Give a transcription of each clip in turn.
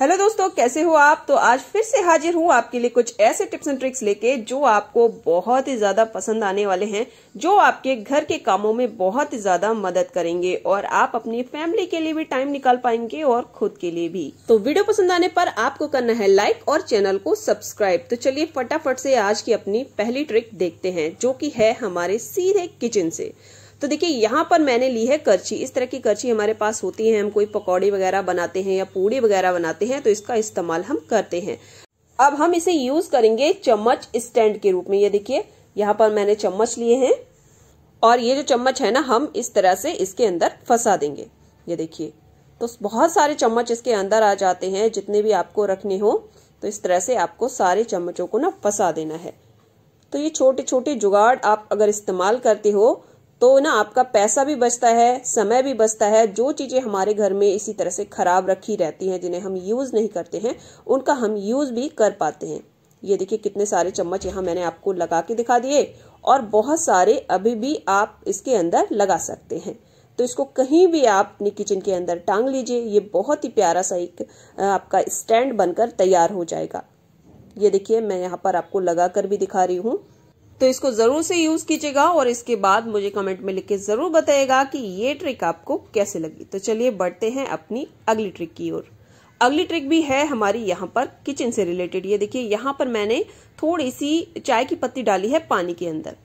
hello दोस्तों कैसे हो आप तो आज फिर से हाजिर हूँ आपके लिए कुछ ऐसे टिप्स एंड ट्रिक्स लेके जो आपको बहुत ही ज्यादा पसंद आने वाले हैं जो आपके घर के कामों में बहुत ही ज्यादा मदद करेंगे और आप अपनी फैमिली के लिए भी टाइम निकाल पाएंगे और खुद के लिए भी तो वीडियो पसंद आने पर आपको करना है लाइक और चैनल को सब्सक्राइब तो चलिए फटाफट से आज की अपनी पहली ट्रिक देखते हैं जो की है हमारे सीधे किचन से तो देखिए यहाँ पर मैंने ली है करछी इस तरह की करछी हमारे पास होती है हम कोई पकौड़ी वगैरह बनाते हैं या पूड़ी वगैरह बनाते हैं तो इसका इस्तेमाल हम करते हैं अब हम इसे यूज करेंगे चम्मच स्टैंड के रूप में ये देखिए यहाँ पर मैंने चम्मच लिए हैं और ये जो चम्मच है ना हम इस तरह से इसके अंदर फंसा देंगे ये देखिए तो बहुत सारे चम्मच इसके अंदर आ जाते हैं जितने भी आपको रखने हो तो इस तरह से आपको सारे चम्मचों को ना फंसा देना है तो ये छोटे छोटे जुगाड़ आप अगर इस्तेमाल करते हो तो ना आपका पैसा भी बचता है समय भी बचता है जो चीज़ें हमारे घर में इसी तरह से ख़राब रखी रहती हैं जिन्हें हम यूज़ नहीं करते हैं उनका हम यूज़ भी कर पाते हैं ये देखिए कितने सारे चम्मच यहाँ मैंने आपको लगा के दिखा दिए और बहुत सारे अभी भी आप इसके अंदर लगा सकते हैं तो इसको कहीं भी आप अपनी किचन के अंदर टांग लीजिए ये बहुत ही प्यारा सा एक आपका स्टैंड बनकर तैयार हो जाएगा ये देखिए मैं यहाँ पर आपको लगा कर भी दिखा रही हूँ तो इसको ज़रूर से यूज़ कीजिएगा और इसके बाद मुझे कमेंट में लिख के ज़रूर बताइएगा कि ये ट्रिक आपको कैसे लगी तो चलिए बढ़ते हैं अपनी अगली ट्रिक की ओर अगली ट्रिक भी है हमारी यहाँ पर किचन से रिलेटेड ये देखिए यहाँ पर मैंने थोड़ी सी चाय की पत्ती डाली है पानी के अंदर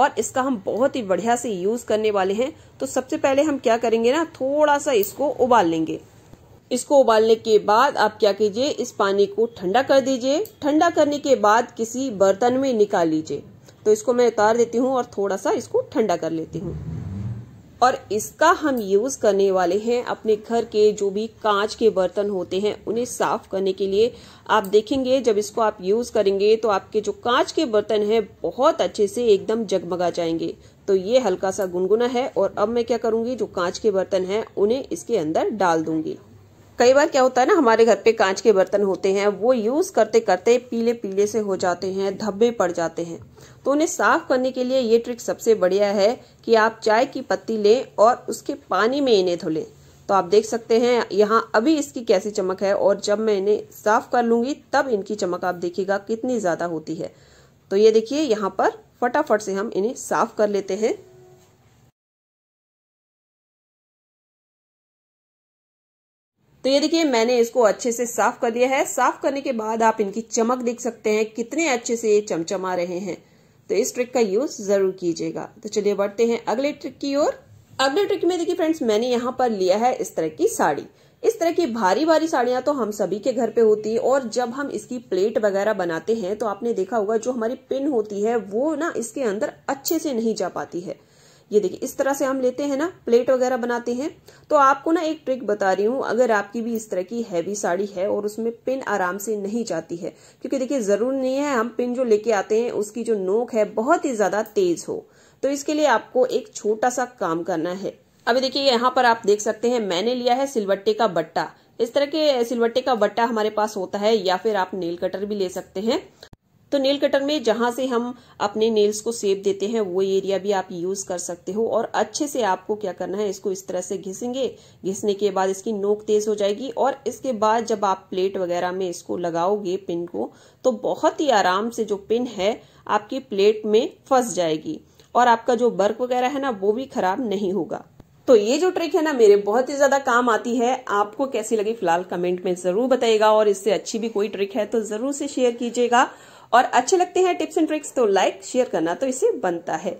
और इसका हम बहुत ही बढ़िया से यूज करने वाले हैं तो सबसे पहले हम क्या करेंगे ना थोड़ा सा इसको उबाल लेंगे इसको उबालने के बाद आप क्या कीजिए इस पानी को ठंडा कर दीजिए ठंडा करने के बाद किसी बर्तन में निकाल लीजिए तो इसको मैं उतार देती हूँ और थोड़ा सा इसको ठंडा कर लेती हूँ और इसका हम यूज करने वाले हैं अपने घर के जो भी कांच के बर्तन होते हैं उन्हें साफ करने के लिए आप देखेंगे जब इसको आप यूज करेंगे तो आपके जो कांच के बर्तन हैं बहुत अच्छे से एकदम जगमगा जाएंगे तो ये हल्का सा गुनगुना है और अब मैं क्या करूंगी जो कांच के बर्तन हैं उन्हें इसके अंदर डाल दूंगी कई बार क्या होता है ना हमारे घर पे कांच के बर्तन होते हैं वो यूज़ करते करते पीले पीले से हो जाते हैं धब्बे पड़ जाते हैं तो उन्हें साफ करने के लिए ये ट्रिक सबसे बढ़िया है कि आप चाय की पत्ती लें और उसके पानी में इन्हें धो तो आप देख सकते हैं यहाँ अभी इसकी कैसी चमक है और जब मैं इन्हें साफ कर लूंगी तब इनकी चमक आप देखिएगा कितनी ज़्यादा होती है तो ये देखिए यहाँ पर फटाफट से हम इन्हें साफ कर लेते हैं तो ये देखिए मैंने इसको अच्छे से साफ कर लिया है साफ करने के बाद आप इनकी चमक देख सकते हैं कितने अच्छे से ये चमचमा रहे हैं तो इस ट्रिक का यूज जरूर कीजिएगा तो चलिए बढ़ते हैं अगले ट्रिक की ओर अगले ट्रिक में देखिए फ्रेंड्स मैंने यहाँ पर लिया है इस तरह की साड़ी इस तरह की भारी भारी साड़ियां तो हम सभी के घर पे होती है और जब हम इसकी प्लेट वगैरह बनाते हैं तो आपने देखा होगा जो हमारी पिन होती है वो ना इसके अंदर अच्छे से नहीं जा पाती है ये देखिए इस तरह से हम लेते हैं ना प्लेट वगैरह बनाते हैं तो आपको ना एक ट्रिक बता रही हूँ अगर आपकी भी इस तरह की हैवी साड़ी है और उसमें पिन आराम से नहीं जाती है क्योंकि देखिए ज़रूर नहीं है हम पिन जो लेके आते हैं उसकी जो नोक है बहुत ही ज़्यादा तेज़ हो तो इसके लिए आपको एक छोटा सा काम करना है अभी देखिये यहाँ पर आप देख सकते हैं मैंने लिया है सिलवट्टे का बट्टा इस तरह के सिलवट्टे का बट्टा हमारे पास होता है या फिर आप नेल कटर भी ले सकते हैं तो नेल कटर में जहां से हम अपने नेल्स को सेप देते हैं वो एरिया भी आप यूज कर सकते हो और अच्छे से आपको क्या करना है इसको इस तरह से घिसेंगे घिसने के बाद इसकी नोक तेज हो जाएगी और इसके बाद जब आप प्लेट वगैरह में इसको लगाओगे पिन को तो बहुत ही आराम से जो पिन है आपकी प्लेट में फंस जाएगी और आपका जो बर्क वगैरह है ना वो भी खराब नहीं होगा तो ये जो ट्रिक है ना मेरे बहुत ही ज्यादा काम आती है आपको कैसी लगी फिलहाल कमेंट में जरूर बताइएगा और इससे अच्छी भी कोई ट्रिक है तो जरूर से शेयर कीजिएगा और अच्छे लगते हैं टिप्स एंड ट्रिक्स तो लाइक शेयर करना तो इसे बनता है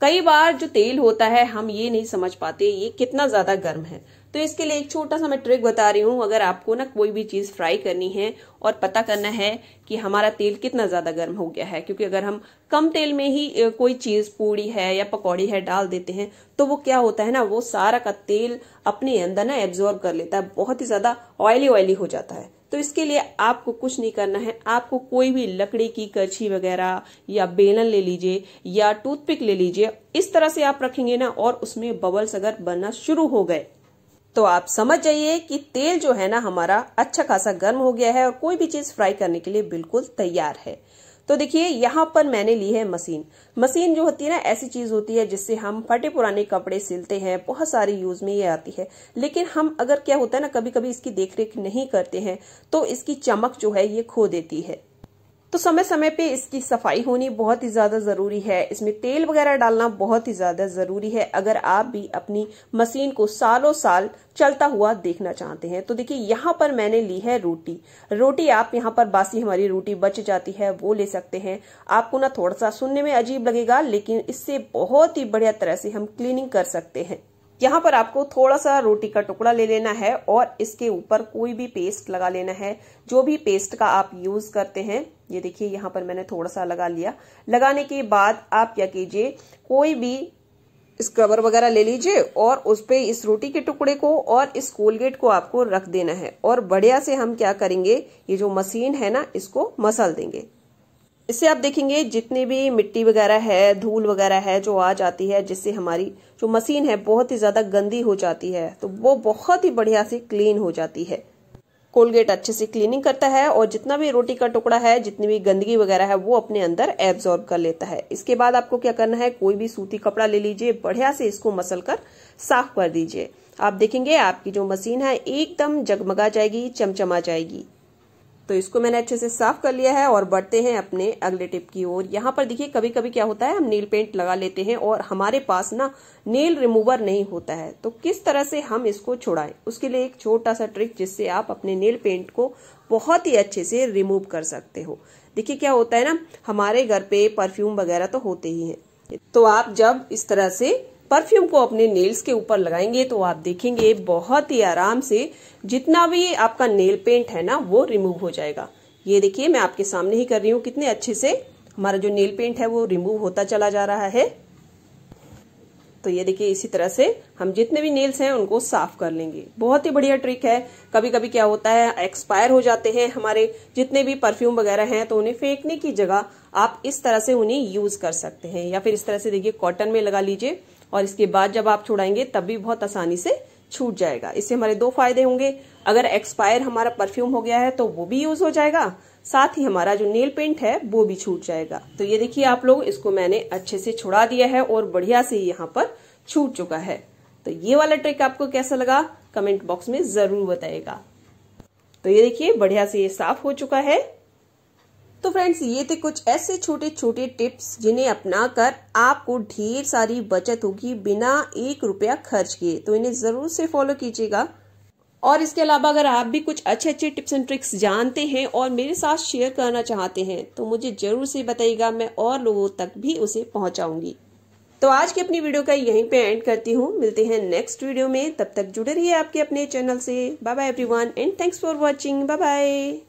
कई बार जो तेल होता है हम ये नहीं समझ पाते ये कितना ज्यादा गर्म है तो इसके लिए एक छोटा सा मैं ट्रिक बता रही हूं अगर आपको ना कोई भी चीज़ फ्राई करनी है और पता करना है कि हमारा तेल कितना ज़्यादा गर्म हो गया है क्योंकि अगर हम कम तेल में ही कोई चीज़ पूड़ी है या पकौड़ी है डाल देते हैं तो वो क्या होता है ना वो सारा का तेल अपने अंदर ना एब्जॉर्ब कर लेता है बहुत ही ज़्यादा ऑयली ऑयली हो जाता है तो इसके लिए आपको कुछ नहीं करना है आपको कोई भी लकड़ी की करछी वगैरह या बेलन ले लीजिए या टूथपिक ले लीजिए इस तरह से आप रखेंगे ना और उसमें बबल्स अगर बनना शुरू हो गए तो आप समझ जाइए कि तेल जो है ना हमारा अच्छा खासा गर्म हो गया है और कोई भी चीज फ्राई करने के लिए बिल्कुल तैयार है तो देखिए यहाँ पर मैंने ली है मशीन मशीन जो होती है ना ऐसी चीज होती है जिससे हम फटे पुराने कपड़े सिलते हैं बहुत सारे यूज में ये आती है लेकिन हम अगर क्या होता है ना कभी कभी इसकी देखरेख नहीं करते हैं तो इसकी चमक जो है ये खो देती है तो समय समय पे इसकी सफाई होनी बहुत ही ज़्यादा ज़रूरी है इसमें तेल वगैरह डालना बहुत ही ज़्यादा ज़रूरी है अगर आप भी अपनी मशीन को सालों साल चलता हुआ देखना चाहते हैं तो देखिए यहाँ पर मैंने ली है रोटी रोटी आप यहाँ पर बासी हमारी रोटी बच जाती है वो ले सकते हैं आपको ना थोड़ा सा सुनने में अजीब लगेगा लेकिन इससे बहुत ही बढ़िया तरह से हम क्लीनिंग कर सकते हैं यहाँ पर आपको थोड़ा सा रोटी का टुकड़ा ले लेना है और इसके ऊपर कोई भी पेस्ट लगा लेना है जो भी पेस्ट का आप यूज करते हैं ये देखिए यहाँ पर मैंने थोड़ा सा लगा लिया लगाने के बाद आप क्या कीजिए कोई भी स्क्रबर वगैरह ले लीजिए और उस पर इस रोटी के टुकड़े को और इस कोलगेट को आपको रख देना है और बढ़िया से हम क्या करेंगे ये जो मशीन है ना इसको मसल देंगे इससे आप देखेंगे जितनी भी मिट्टी वगैरह है धूल वगैरह है जो आ जाती है जिससे हमारी जो मशीन है बहुत ही ज़्यादा गंदी हो जाती है तो वो बहुत ही बढ़िया से क्लीन हो जाती है कोलगेट अच्छे से क्लीनिंग करता है और जितना भी रोटी का टुकड़ा है जितनी भी गंदगी वगैरह है वो अपने अंदर एब्जॉर्ब कर लेता है इसके बाद आपको क्या करना है कोई भी सूती कपड़ा ले लीजिए बढ़िया से इसको मसल कर साफ कर दीजिए आप देखेंगे आपकी जो मशीन है एकदम जगमगा जाएगी चमचमा जाएगी तो इसको मैंने अच्छे से साफ कर लिया है और बढ़ते हैं अपने अगले टिप की ओर यहाँ पर देखिए कभी कभी क्या होता है हम नील पेंट लगा लेते हैं और हमारे पास ना नील रिमूवर नहीं होता है तो किस तरह से हम इसको छोड़ाएं उसके लिए एक छोटा सा ट्रिक जिससे आप अपने नील पेंट को बहुत ही अच्छे से रिमूव कर सकते हो देखिए क्या होता है ना हमारे घर पे परफ्यूम वगैरह तो होते ही है तो आप जब इस तरह से परफ्यूम को अपने नेल्स के ऊपर लगाएंगे तो आप देखेंगे बहुत ही आराम से जितना भी आपका नेल पेंट है ना वो रिमूव हो जाएगा ये देखिए मैं आपके सामने ही कर रही हूँ कितने अच्छे से हमारा जो नेल पेंट है वो रिमूव होता चला जा रहा है तो ये देखिए इसी तरह से हम जितने भी नेल्स हैं उनको साफ कर लेंगे बहुत ही बढ़िया ट्रिक है कभी कभी क्या होता है एक्सपायर हो जाते हैं हमारे जितने भी परफ्यूम वगैरह हैं तो उन्हें फेंकने की जगह आप इस तरह से उन्हें यूज कर सकते हैं या फिर इस तरह से देखिए कॉटन में लगा लीजिए और इसके बाद जब आप छुड़ाएंगे तब भी बहुत आसानी से छूट जाएगा इससे हमारे दो फायदे होंगे अगर एक्सपायर हमारा परफ्यूम हो गया है तो वो भी यूज हो जाएगा साथ ही हमारा जो नेल पेंट है वो भी छूट जाएगा तो ये देखिए आप लोग इसको मैंने अच्छे से छुड़ा दिया है और बढ़िया से यहाँ पर छूट चुका है तो ये वाला ट्रिक आपको कैसा लगा कमेंट बॉक्स में जरूर बताएगा तो ये देखिए बढ़िया से ये साफ हो चुका है तो फ्रेंड्स ये थे कुछ ऐसे छोटे छोटे टिप्स जिन्हें अपनाकर आपको ढेर सारी बचत होगी बिना एक रुपया खर्च किए तो इन्हें ज़रूर से फॉलो कीजिएगा और इसके अलावा अगर आप भी कुछ अच्छे अच्छे टिप्स एंड ट्रिक्स जानते हैं और मेरे साथ शेयर करना चाहते हैं तो मुझे ज़रूर से बताइएगा मैं और लोगों तक भी उसे पहुंचाऊंगी तो आज की अपनी वीडियो का यहीं पे एंड करती हूँ मिलते हैं नेक्स्ट वीडियो में तब तक जुड़े रहिए आपके अपने चैनल से bye bye everyone and thanks for watching bye bye